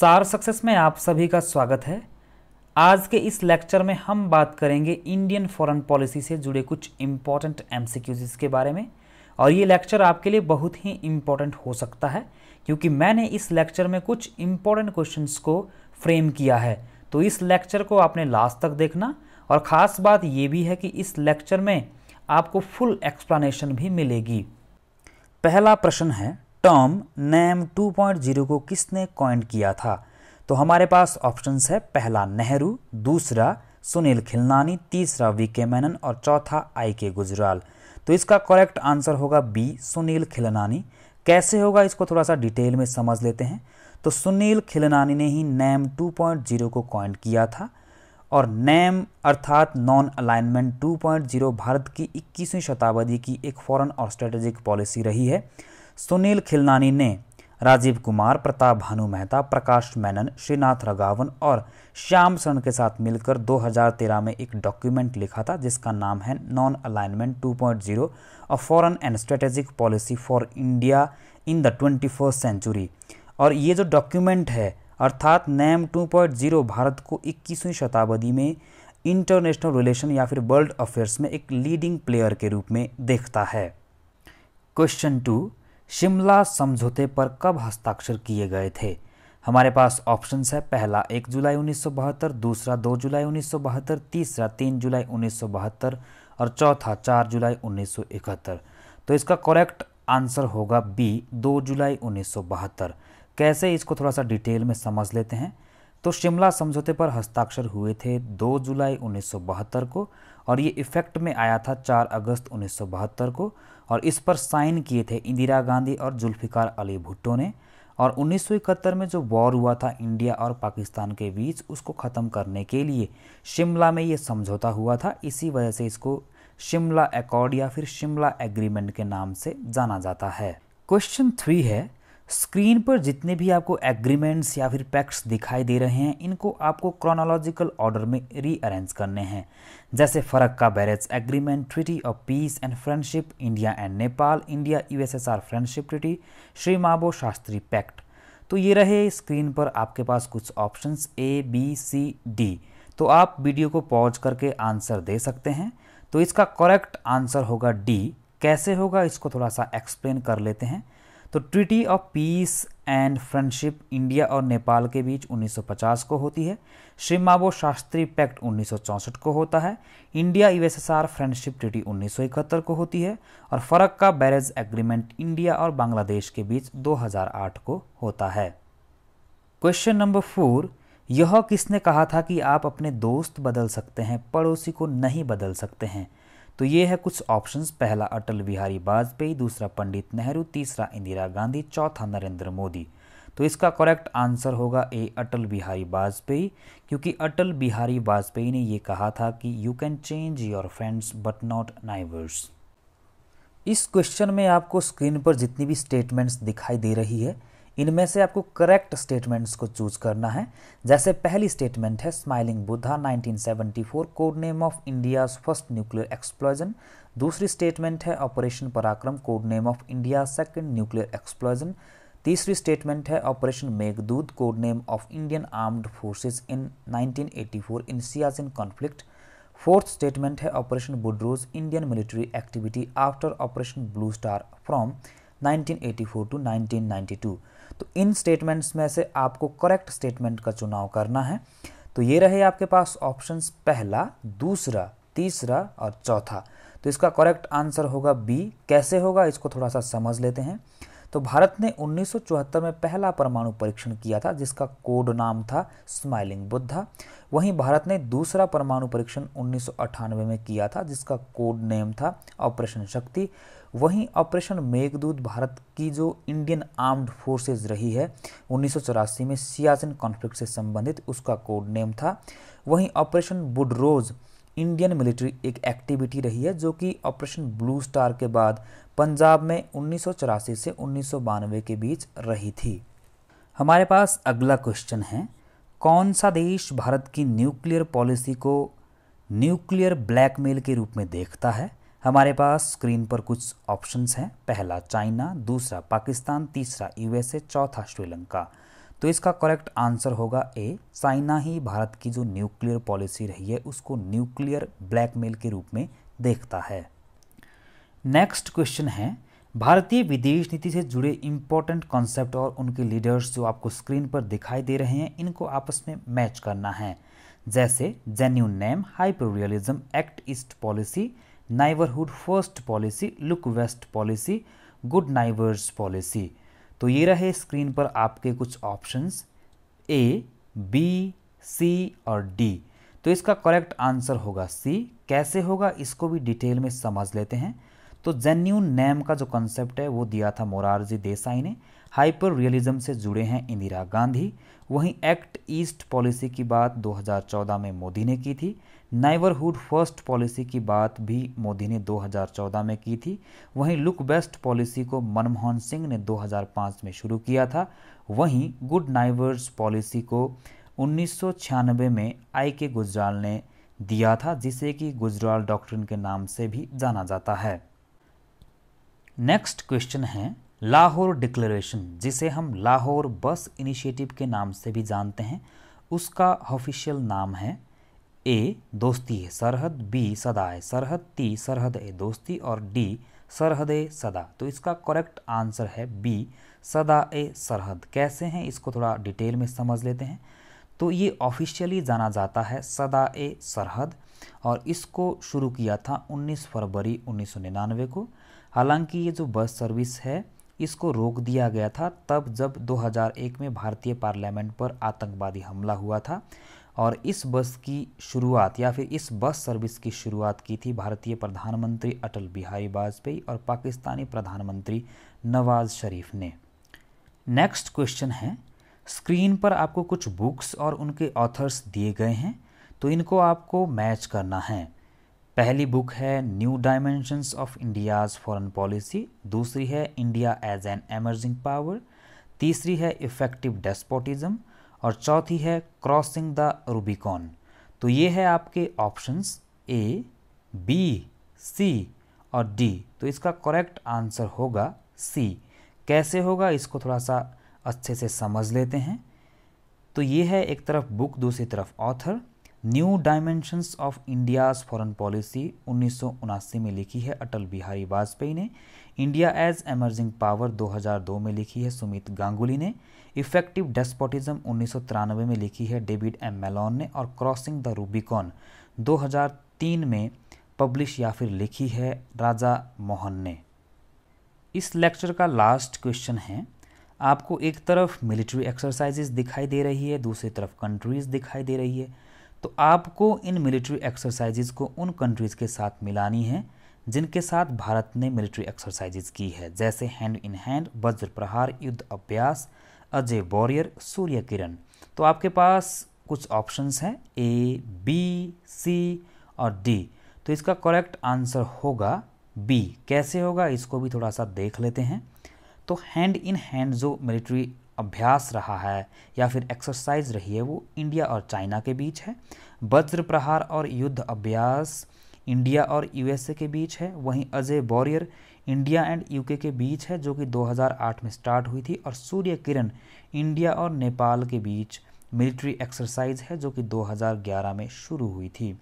सार सक्सेस में आप सभी का स्वागत है आज के इस लेक्चर में हम बात करेंगे इंडियन फॉरेन पॉलिसी से जुड़े कुछ इम्पॉर्टेंट एम के बारे में और ये लेक्चर आपके लिए बहुत ही इम्पॉर्टेंट हो सकता है क्योंकि मैंने इस लेक्चर में कुछ इम्पॉर्टेंट क्वेश्चंस को फ्रेम किया है तो इस लेक्चर को आपने लास्ट तक देखना और ख़ास बात ये भी है कि इस लेक्चर में आपको फुल एक्सप्लानशन भी मिलेगी पहला प्रश्न है टर्म नैम 2.0 को किसने कॉइन किया था तो हमारे पास ऑप्शंस है पहला नेहरू दूसरा सुनील खिलनानी तीसरा वी के मैनन और चौथा आई के गुजराल तो इसका करेक्ट आंसर होगा बी सुनील खिलनानी कैसे होगा इसको थोड़ा सा डिटेल में समझ लेते हैं तो सुनील खिलनानी ने ही नैम 2.0 को कॉइन किया था और नैम अर्थात नॉन अलाइनमेंट 2.0 भारत की 21वीं शताब्दी की एक फॉरेन और स्ट्रेटेजिक पॉलिसी रही है सुनील खिलनानी ने राजीव कुमार प्रताप भानु मेहता प्रकाश मैनन श्रीनाथ रगावन और श्याम शरण के साथ मिलकर 2013 में एक डॉक्यूमेंट लिखा था जिसका नाम है non alignment 2.0 point zero a foreign and strategic policy for India in the twenty first century और ये जो डॉक्यूमेंट है अर्थात नैम 2.0 भारत को 21वीं शताब्दी में इंटरनेशनल रिलेशन या फिर वर्ल्ड अफेयर्स में एक लीडिंग प्लेयर के रूप में देखता है क्वेश्चन टू शिमला समझौते पर कब हस्ताक्षर किए गए थे हमारे पास ऑप्शंस है पहला एक जुलाई उन्नीस दूसरा दो जुलाई उन्नीस तीसरा तीन जुलाई उन्नीस और चौथा चार जुलाई उन्नीस तो इसका करेक्ट आंसर होगा बी दो जुलाई उन्नीस कैसे इसको थोड़ा सा डिटेल में समझ लेते हैं तो शिमला समझौते पर हस्ताक्षर हुए थे 2 जुलाई उन्नीस को और ये इफ़ेक्ट में आया था 4 अगस्त उन्नीस को और इस पर साइन किए थे इंदिरा गांधी और जुल्फ़िकार अली भुट्टो ने और उन्नीस में जो वॉर हुआ था इंडिया और पाकिस्तान के बीच उसको ख़त्म करने के लिए शिमला में ये समझौता हुआ था इसी वजह से इसको शिमला एकॉर्ड या फिर शिमला एग्रीमेंट के नाम से जाना जाता है क्वेश्चन थ्री है स्क्रीन पर जितने भी आपको एग्रीमेंट्स या फिर पैक्ट्स दिखाई दे रहे हैं इनको आपको क्रोनोलॉजिकल ऑर्डर में रीअरेंज करने हैं जैसे फ़रक का barrage agreement treaty of peace and friendship India and Nepal India USSR friendship treaty Sirimavo Shastri pact तो ये रहे स्क्रीन पर आपके पास कुछ option A B C D तो आप वीडियो को पॉज करके आंसर दे सकते हैं तो इसका करेक्ट आंसर होगा डी कैसे होगा इसको थोड़ा सा एक्सप्लेन कर लेते हैं तो treaty of peace and friendship India और नेपाल के बीच 1950 को होती है श्रीमाबो शास्त्री पैक्ट 1964 को होता है इंडिया यूएसएसआर फ्रेंडशिप ट्रिटी 1971 को होती है और फरक का बैरेज एग्रीमेंट इंडिया और बांग्लादेश के बीच 2008 को होता है क्वेश्चन नंबर फोर यह किसने कहा था कि आप अपने दोस्त बदल सकते हैं पड़ोसी को नहीं बदल सकते हैं तो ये है कुछ ऑप्शंस पहला अटल बिहारी वाजपेयी दूसरा पंडित नेहरू तीसरा इंदिरा गांधी चौथा नरेंद्र मोदी तो इसका करेक्ट आंसर होगा ए अटल बिहारी वाजपेयी क्योंकि अटल बिहारी वाजपेयी ने ये कहा था कि you can change your friends but not neighbours इस क्वेश्चन में आपको स्क्रीन पर जितनी भी स्टेटमेंट्स दिखाई दे रही है इनमें से आपको करेक्ट स्टेटमेंट्स को चूज करना है जैसे पहली स्टेटमेंट है smiling Buddha 1974 code name of India's first nuclear explosion दूसरी स्टेटमेंट है operation Parakram code name of India second nuclear explosion तीसरी स्टेटमेंट है operation Meghdoot code name of Indian armed forces in 1984 in Siachen conflict fourth statement है operation Woodrose Indian military activity after operation blue star from 1984 to 1992 तो इन statements में से आपको correct statement का चुनाव करना है तो ये रहे आपके पास ऑप्शंस पहला दूसरा तीसरा और चौथा तो इसका करेक्ट आंसर होगा बी कैसे होगा इसको थोड़ा सा समझ लेते हैं तो भारत ने 1974 में पहला परमाणु परीक्षण किया था जिसका कोड नाम था स्माइलिंग बुद्धा वहीं भारत ने दूसरा परमाणु परीक्षण उन्नीस में किया था जिसका कोड नेम था ऑपरेशन शक्ति वहीं ऑपरेशन मेघदूत भारत की जो इंडियन आर्म्ड फोर्सेस रही है उन्नीस में सियाचिन कॉन्फ्लिक्ट से संबंधित उसका कोड नेम था वहीं ऑपरेशन बुडरोज़ इंडियन मिलिट्री एक एक्टिविटी रही है जो कि ऑपरेशन ब्लू स्टार के बाद पंजाब में उन्नीस से उन्नीस के बीच रही थी हमारे पास अगला क्वेश्चन है कौन सा देश भारत की न्यूक्लियर पॉलिसी को न्यूक्लियर ब्लैकमेल के रूप में देखता है हमारे पास स्क्रीन पर कुछ ऑप्शंस हैं पहला चाइना दूसरा पाकिस्तान तीसरा यूएसए चौथा श्रीलंका तो इसका करेक्ट आंसर होगा ए चाइना ही भारत की जो न्यूक्लियर पॉलिसी रही है उसको न्यूक्लियर ब्लैकमेल के रूप में देखता है नेक्स्ट क्वेश्चन है भारतीय विदेश नीति से जुड़े इम्पोर्टेंट कॉन्सेप्ट और उनके लीडर्स जो आपको स्क्रीन पर दिखाई दे रहे हैं इनको आपस में मैच करना है जैसे जेन्यू name hyper realism act east policy neighbourhood first policy look west policy good neighbours policy तो ये रहे स्क्रीन पर आपके कुछ ऑप्शंस ए बी सी और डी तो इसका करेक्ट आंसर होगा सी कैसे होगा इसको भी डिटेल में समझ लेते हैं तो जेन्यून नेम का जो कंसेप्ट है वो दिया था मोरारजी देसाई ने हाइपर रियलिज्म से जुड़े हैं इंदिरा गांधी वहीं एक्ट ईस्ट पॉलिसी की बात 2014 में मोदी ने की थी नाइबरहुड फर्स्ट पॉलिसी की बात भी मोदी ने 2014 में की थी वहीं लुक बेस्ट पॉलिसी को मनमोहन सिंह ने 2005 में शुरू किया था वहीं गुड नाइवर्स पॉलिसी को उन्नीस में आई के गुजराल ने दिया था जिसे कि गुजराल डॉक्ट्रिन के नाम से भी जाना जाता है नेक्स्ट क्वेश्चन है लाहौर डिक्लेरेशन जिसे हम लाहौर बस इनिशिएटिव के नाम से भी जानते हैं उसका ऑफिशियल नाम है ए दोस्ती है सरहद बी सदा है सरहद टी सरहद ए दोस्ती और डी सरहद ए सदा तो इसका करेक्ट आंसर है बी सदा ए सरहद कैसे हैं इसको थोड़ा डिटेल में समझ लेते हैं तो ये ऑफिशियली जाना जाता है सदा ए सरहद और इसको शुरू किया था 19 फरवरी 1999 को हालांकि ये जो बस सर्विस है इसको रोक दिया गया था तब जब 2001 में भारतीय पार्लियामेंट पर आतंकवादी हमला हुआ था और इस बस की शुरुआत या फिर इस बस सर्विस की शुरुआत की थी भारतीय प्रधानमंत्री अटल बिहारी वाजपेयी और पाकिस्तानी प्रधानमंत्री नवाज शरीफ ने नेक्स्ट क्वेश्चन है स्क्रीन पर आपको कुछ बुक्स और उनके ऑथर्स दिए गए हैं तो इनको आपको मैच करना है पहली बुक है new dimensions of India's foreign policy दूसरी है India as an emerging power तीसरी है इफ़ेक्टिव डेस्पोटिज्म और चौथी है क्रॉसिंग द रूबिकॉन तो ये है आपके ऑप्शंस ए बी सी और डी तो इसका करेक्ट आंसर होगा सी कैसे होगा इसको थोड़ा सा अच्छे से समझ लेते हैं तो ये है एक तरफ बुक दूसरी तरफ author new dimensions of India's foreign policy उन्नीस में लिखी है अटल बिहारी वाजपेयी ने इंडिया एज एमर्जिंग पावर 2002 में लिखी है सुमित गांगुली ने इफेक्टिव डेस्पोटिज्म उन्नीस में लिखी है डेविड एम मेलॉन ने और क्रॉसिंग द रूबिकॉन 2003 में पब्लिश या फिर लिखी है राजा मोहन ने इस लेक्चर का लास्ट क्वेश्चन है आपको एक तरफ मिलिट्री एक्सरसाइजेज दिखाई दे रही है दूसरी तरफ कंट्रीज़ दिखाई दे रही है तो आपको इन मिलिट्री एक्सरसाइजेस को उन कंट्रीज़ के साथ मिलानी है जिनके साथ भारत ने मिलिट्री एक्सरसाइजेज की है जैसे हैंड इन हैंड वज्र प्रहार युद्ध अभ्यास अजय वॉरियर सूर्य किरण तो आपके पास कुछ ऑप्शंस हैं ए बी सी और डी तो इसका करेक्ट आंसर होगा बी कैसे होगा इसको भी थोड़ा सा देख लेते हैं तो हैंड इन हैंड जो मिलिट्री अभ्यास रहा है या फिर एक्सरसाइज रही है वो इंडिया और चाइना के बीच है वज्र प्रहार और युद्ध अभ्यास इंडिया और यूएसए के बीच है वहीं Ajay warrior India and UK के बीच है जो कि 2008 में स्टार्ट हुई थी और सूर्य किरण इंडिया और नेपाल के बीच मिलिट्री एक्सरसाइज है जो कि 2011 में शुरू हुई थी